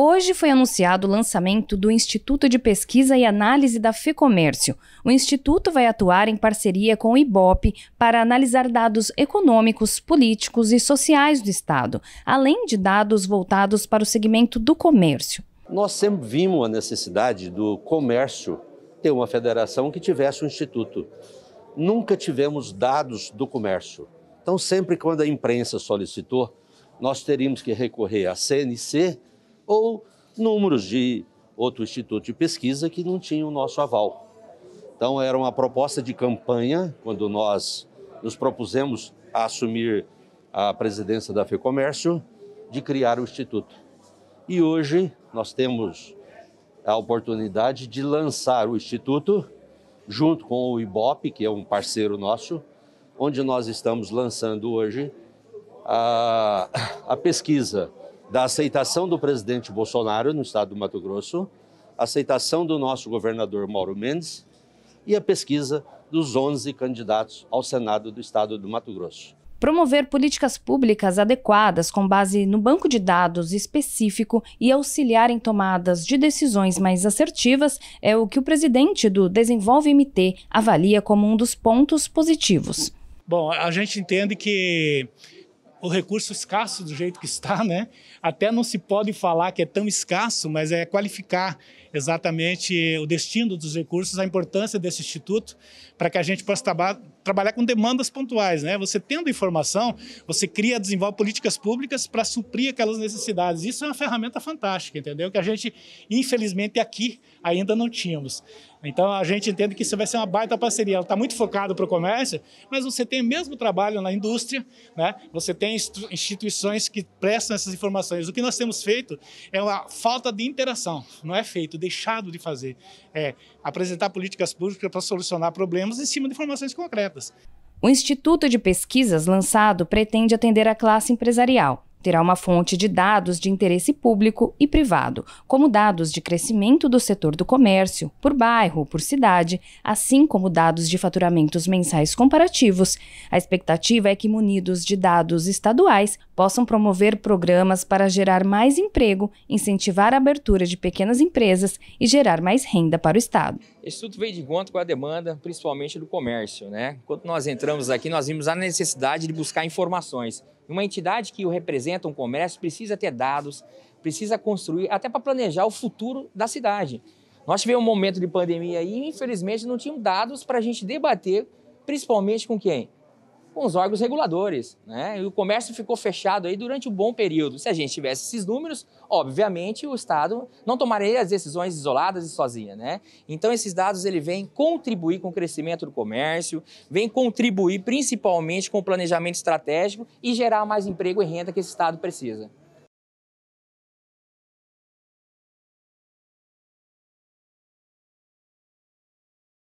Hoje foi anunciado o lançamento do Instituto de Pesquisa e Análise da FEComércio. O instituto vai atuar em parceria com o IBOP para analisar dados econômicos, políticos e sociais do Estado, além de dados voltados para o segmento do comércio. Nós sempre vimos a necessidade do comércio ter uma federação que tivesse um instituto. Nunca tivemos dados do comércio. Então, sempre quando a imprensa solicitou, nós teríamos que recorrer à CNC ou números de outro instituto de pesquisa que não tinha o nosso aval. Então, era uma proposta de campanha, quando nós nos propusemos a assumir a presidência da FEComércio, de criar o Instituto. E hoje nós temos a oportunidade de lançar o Instituto, junto com o IBOP, que é um parceiro nosso, onde nós estamos lançando hoje a, a pesquisa da aceitação do presidente Bolsonaro no estado do Mato Grosso, a aceitação do nosso governador Mauro Mendes e a pesquisa dos 11 candidatos ao Senado do estado do Mato Grosso. Promover políticas públicas adequadas com base no banco de dados específico e auxiliar em tomadas de decisões mais assertivas é o que o presidente do Desenvolve MT avalia como um dos pontos positivos. Bom, a gente entende que o recurso escasso do jeito que está, né? Até não se pode falar que é tão escasso, mas é qualificar exatamente o destino dos recursos, a importância desse instituto, para que a gente possa trabalhar com demandas pontuais, né? Você tendo informação, você cria, desenvolve políticas públicas para suprir aquelas necessidades. Isso é uma ferramenta fantástica, entendeu? Que a gente, infelizmente, aqui ainda não tínhamos. Então a gente entende que isso vai ser uma baita parceria. Ela está muito focada para o comércio, mas você tem o mesmo trabalho na indústria, né? você tem instituições que prestam essas informações. O que nós temos feito é uma falta de interação, não é feito, deixado de fazer. É apresentar políticas públicas para solucionar problemas em cima de informações concretas. O Instituto de Pesquisas lançado pretende atender a classe empresarial, terá uma fonte de dados de interesse público e privado, como dados de crescimento do setor do comércio, por bairro, por cidade, assim como dados de faturamentos mensais comparativos. A expectativa é que, munidos de dados estaduais, possam promover programas para gerar mais emprego, incentivar a abertura de pequenas empresas e gerar mais renda para o Estado. Isso tudo veio de encontro com a demanda, principalmente do comércio. Né? Quando nós entramos aqui, nós vimos a necessidade de buscar informações uma entidade que o representa, um comércio, precisa ter dados, precisa construir, até para planejar o futuro da cidade. Nós tivemos um momento de pandemia e, infelizmente, não tínhamos dados para a gente debater, principalmente com quem? com os órgãos reguladores. Né? E o comércio ficou fechado aí durante um bom período. Se a gente tivesse esses números, obviamente o Estado não tomaria as decisões isoladas e sozinha. Né? Então, esses dados ele vêm contribuir com o crescimento do comércio, vêm contribuir principalmente com o planejamento estratégico e gerar mais emprego e renda que esse Estado precisa.